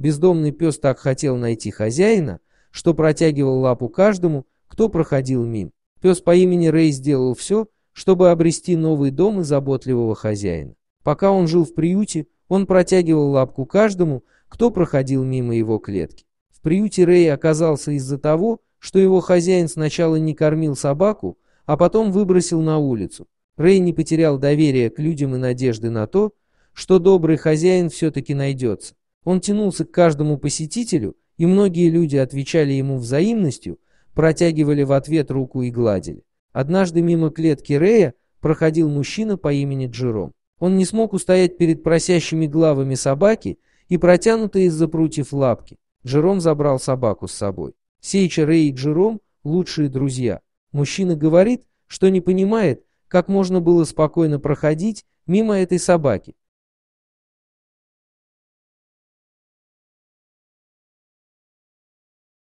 Бездомный пес так хотел найти хозяина, что протягивал лапу каждому, кто проходил мимо. Пес по имени Рэй сделал все, чтобы обрести новый дом и заботливого хозяина. Пока он жил в приюте, он протягивал лапку каждому, кто проходил мимо его клетки. В приюте Рэй оказался из-за того, что его хозяин сначала не кормил собаку, а потом выбросил на улицу. Рэй не потерял доверия к людям и надежды на то, что добрый хозяин все-таки найдется. Он тянулся к каждому посетителю, и многие люди отвечали ему взаимностью, протягивали в ответ руку и гладили. Однажды мимо клетки Рея проходил мужчина по имени Джером. Он не смог устоять перед просящими главами собаки и протянутые из-за прутьев лапки. Джером забрал собаку с собой. Сейча Рэй и Джером – лучшие друзья. Мужчина говорит, что не понимает, как можно было спокойно проходить мимо этой собаки,